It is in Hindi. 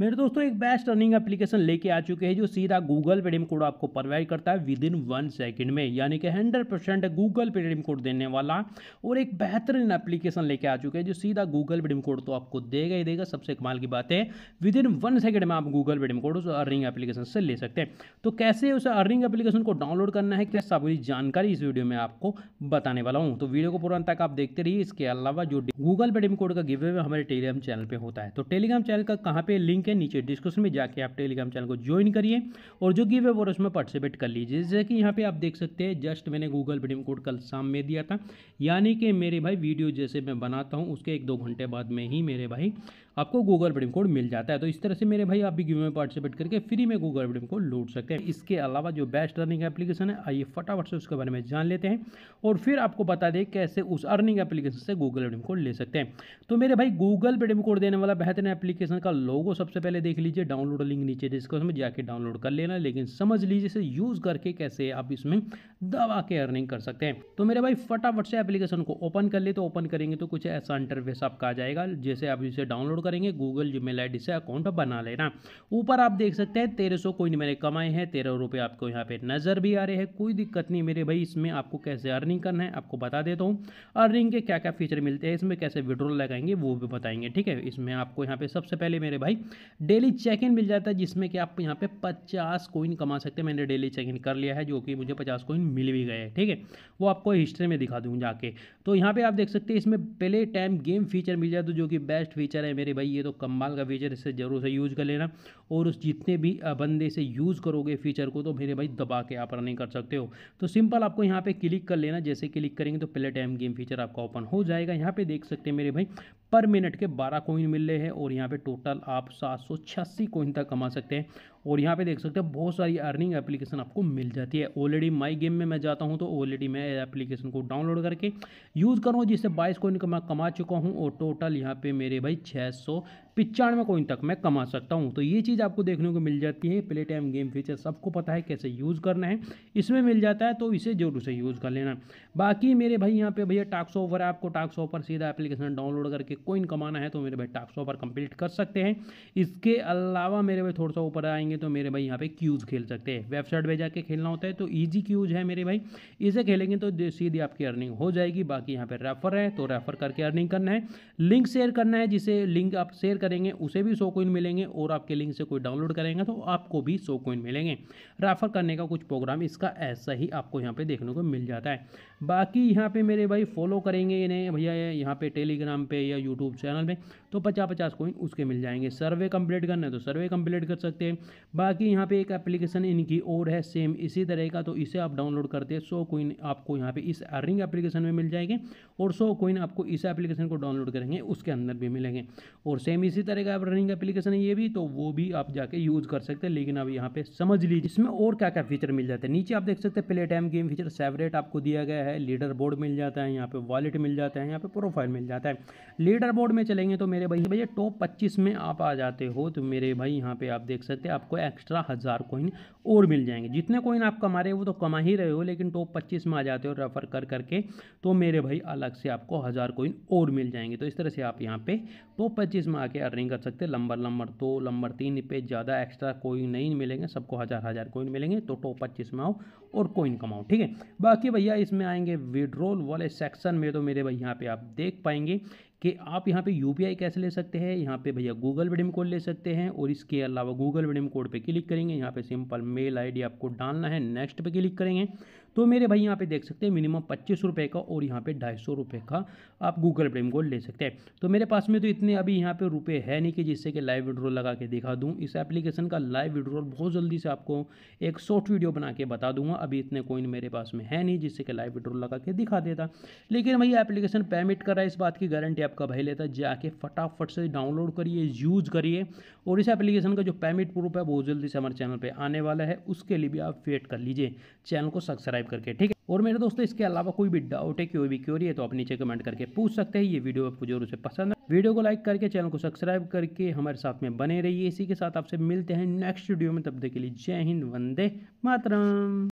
मेरे दोस्तों एक बेस्ट रनिंग एप्लीकेशन लेके आ चुके हैं जो सीधा गूगल पे कोड आपको प्रोवाइड करता है विद इन वन सेकेंड में यानी कि hundred percent Google Pay code देने वाला और एक बेहतरीन एप्लीकेशन लेके आ चुके हैं जो सीधा गूगल पे कोड तो आपको देगा ही देगा सबसे कमाल की बात है विद इन वन सेकेंड में आप गूगल पे कोड उस अर्निंग एप्लीकेशन से ले सकते हैं तो कैसे उस अर्निंग एप्लीकेशन को डाउनलोड करना है क्या सारी जानकारी इस वीडियो में आपको बताने वाला हूँ तो वीडियो को पूरा तक आप देखते रहिए इसके अलावा जो गूगल पे कोड का गिवे हमारे टेलीग्राम चैनल पर होता है तो टेलीग्राम चैनल का कहाँ पर लिंक लिंक है नीचे डिस्क्रिप्शन में जाके आप टेलीग्राम चैनल को ज्वाइन करिए और जो गिव है वो उसमें पार्टिसिपेट कर लीजिए जैसे कि यहाँ पे आप देख सकते हैं जस्ट मैंने गूगल पेटीएम कोड कल शाम में दिया था यानी कि मेरे भाई वीडियो जैसे मैं बनाता हूँ उसके एक दो घंटे बाद में ही मेरे भाई आपको गूगल प्रीमियम कोड मिल जाता है तो इस तरह से मेरे भाई आप भी गेम में पार्टिसिपेट करके फ्री में गूगल प्रीमियम कोड लूट सकते हैं इसके अलावा जो बेस्ट अर्निंग एप्लीकेशन है आइए फटाफट से उसके बारे में जान लेते हैं और फिर आपको बता दें कैसे उस अर्निंग एप्लीकेशन से गूगल प्रीमियम कोड ले सकते हैं तो मेरे भाई गूगल प्रीमियम कोड देने वाला बेहतरीन एप्लीकेशन का लोगो सबसे पहले देख लीजिए डाउनलोड लिंक नीचे डिस्क्रिप्शन में जाके डाउनलोड कर लेना लेकिन समझ लीजिए इसे यूज़ करके कैसे आप इसमें दबा के अर्निंग कर सकते हैं तो मेरे भाई फटाफट से एप्लीकेशन को ओपन कर ले तो ओपन करेंगे तो कुछ ऐसा इंटरफेस आपका आ जाएगा जैसे आप इसे डाउनलोड करेंगे गूगल जीमेल आई से अकाउंट बना लेना ऊपर आप देख सकते हैं तेरह सौ कोइन मैंने कमाए हैं तेरह रुपये आपको यहाँ पे नज़र भी आ रहे हैं कोई दिक्कत नहीं मेरे भाई इसमें आपको कैसे अर्निंग करना है आपको बता देता हूँ अर्निंग के क्या क्या फीचर मिलते हैं इसमें कैसे विड्रॉल लगाएंगे वो भी बताएंगे ठीक है इसमें आपको यहाँ पे सबसे पहले मेरे भाई डेली चेक इन मिल जाता है जिसमें कि आप यहाँ पे पचास कोइन कमा सकते हैं मैंने डेली चेक इन कर लिया है जो कि मुझे पचास कोइन मिल भी गए ठीक है वो आपको हिस्ट्री में दिखा दूँ जाके तो यहाँ पर आप देख सकते हैं इसमें पहले टाइम गेम फीचर मिल जाता है जो कि बेस्ट फीचर है मेरे भाई ये तो कमाल का फीचर इससे ज़रूर से यूज़ कर लेना और उस जितने भी बंदे से यूज़ करोगे फीचर को तो मेरे भाई दबा के आप रनिंग कर सकते हो तो सिंपल आपको यहाँ पे क्लिक कर लेना जैसे क्लिक करेंगे तो प्ले टाइम गेम फीचर आपका ओपन हो जाएगा यहाँ पे देख सकते हैं मेरे भाई पर मिनट के 12 कोइन मिल रहे हैं और यहाँ पे टोटल आप सात सौ कोइन तक कमा सकते हैं और यहाँ पे देख सकते हैं बहुत सारी अर्निंग एप्लीकेशन आपको मिल जाती है ऑलरेडी माय गेम में मैं जाता हूँ तो ऑलरेडी मैं एप्लीकेशन को डाउनलोड करके यूज़ करूँ जिससे बाईस कोइन का मैं कमा चुका हूँ और टोटल यहाँ पर मेरे भाई छः पिचानवे कोइन तक मैं कमा सकता हूँ तो ये चीज़ आपको देखने को मिल जाती है प्ले टाइम गेम फीचर सबको पता है कैसे यूज़ करना है इसमें मिल जाता है तो इसे जरूर से यूज़ कर लेना बाकी मेरे भाई यहाँ पे भैया टाक्स ऑफर है आपको टाक्स ऑफर सीधा एप्लीकेशन डाउनलोड करके कोइन कमाना है तो मेरे भाई टाक्स ऑफर कंप्लीट कर सकते हैं इसके अलावा मेरे भाई थोड़ा सा ऊपर आएंगे तो मेरे भाई यहाँ पे क्यूज़ खेल सकते हैं वेबसाइट पर जाके खेलना होता है तो ईजी क्यूज़ है मेरे भाई इसे खेलेंगे तो सीधी आपकी अर्निंग हो जाएगी बाकी यहाँ पर रेफर है तो रेफर करके अर्निंग करना है लिंक शेयर करना है जिसे लिंक आप शेयर करेंगे उसे भी सो कोइन मिलेंगे और आपके लिंक से कोई डाउनलोड करेंगे तो आपको भी सो कोइन मिलेंगे रेफ़र करने का कुछ प्रोग्राम इसका ऐसा ही आपको यहाँ पे देखने को मिल जाता है बाकी यहाँ पर मेरे भाई फॉलो करेंगे इन्हें भैया यहाँ पे टेलीग्राम पर या यूट्यूब चैनल में तो पचास पचास कोइन उसके मिल जाएंगे सर्वे कंप्लीट करना है तो सर्वे कंप्लीट कर सकते हैं बाकी यहाँ पे एक एप्लीकेशन इनकी और है सेम इसी तरह का तो इसे आप डाउनलोड करते हैं सो कोइन आपको यहाँ पे इस अर्निंग एप्लीकेशन में मिल जाएंगे और सौ कोइन आपको इस एप्लीकेशन को डाउनलोड करेंगे उसके अंदर भी मिलेंगे और सेम इसी इसी तरह का रनिंग एप्लीकेशन है ये भी तो वो भी आप जाके यूज़ कर सकते हैं लेकिन अब यहाँ पे समझ लीजिए इसमें और क्या क्या फीचर मिल जाते हैं नीचे आप देख सकते हैं play time game feature separate आपको दिया गया है लीडर बोर्ड मिल जाता है यहाँ पे वॉलेट मिल जाता है यहाँ पे प्रोफाइल मिल जाता है लीडर बोर्ड में चलेंगे तो मेरे भाई भैया टॉप पच्चीस में आप आ जाते हो तो मेरे भाई यहाँ पे आप देख सकते हैं आपको एक्स्ट्रा हज़ार कोइन और मिल जाएंगे जितने कोइन आप कमा रहे हो तो कमा ही रहे हो लेकिन टॉप पच्चीस में आ जाते हो रेफर कर करके तो मेरे भाई अलग से आपको हज़ार कोइन और मिल जाएंगे तो इस तरह से आप यहाँ पे टॉप पच्चीस में आके अर्निंग कर सकते हैं नंबर नंबर दो नंबर तीन पे ज़्यादा एक्स्ट्रा कोइन नहीं मिलेंगे सबको हज़ार हज़ार कोइन मिलेंगे तो टॉप पच्चीस में आओ और कोइन कमाओ ठीक है बाकी भैया इसमें आएंगे विड्रोल वाले सेक्शन में तो मेरे भाई यहाँ पे आप देख पाएंगे कि आप यहाँ पे यू कैसे ले सकते हैं यहाँ पे भैया गूगल रिडीम कोड ले सकते हैं और इसके अलावा गूगल रिडीम कोड पे क्लिक करेंगे यहाँ पे सिंपल मेल आईडी आपको डालना है नेक्स्ट पे क्लिक करेंगे तो मेरे भाई यहाँ पे देख सकते हैं मिनिमम पच्चीस रुपये का और यहाँ पे ढाई सौ रुपये का आप गूगल प्रेम गोल्ड ले सकते हैं तो मेरे पास में तो इतने अभी यहाँ पे रुपए है नहीं कि जिससे कि लाइव विड्रॉल लगा के दिखा दूँ इस एप्लीकेशन का लाइव विड्रॉल बहुत जल्दी से आपको एक शॉर्ट वीडियो बना के बता दूंगा अभी इतने कोइन मेरे पास में है नहीं जिससे कि लाइव विड्रॉल लगा के दिखा देता लेकिन भाई एप्लीकेशन पेमेंट है इस बात की गारंटी आपका भाई लेता जाके फटाफट से डाउनलोड करिए यूज़ करिए और इस एप्लीकेशन का जो पेमेंट प्रूफ है बहुत जल्दी से हमारे चैनल पर आने वाला है उसके लिए भी आप वेट कर लीजिए चैनल को सब्सक्राइब सब्सक्राइब करके ठीक है और मेरे दोस्तों इसके अलावा कोई भी डाउट है कोई भी क्योरी है तो आप नीचे कमेंट करके पूछ सकते हैं ये वीडियो आपको जरूर से पसंद है वीडियो को लाइक करके चैनल को सब्सक्राइब करके हमारे साथ में बने रहिए इसी के साथ आपसे मिलते हैं नेक्स्ट वीडियो में तब तक के लिए जय हिंद वंदे मातरम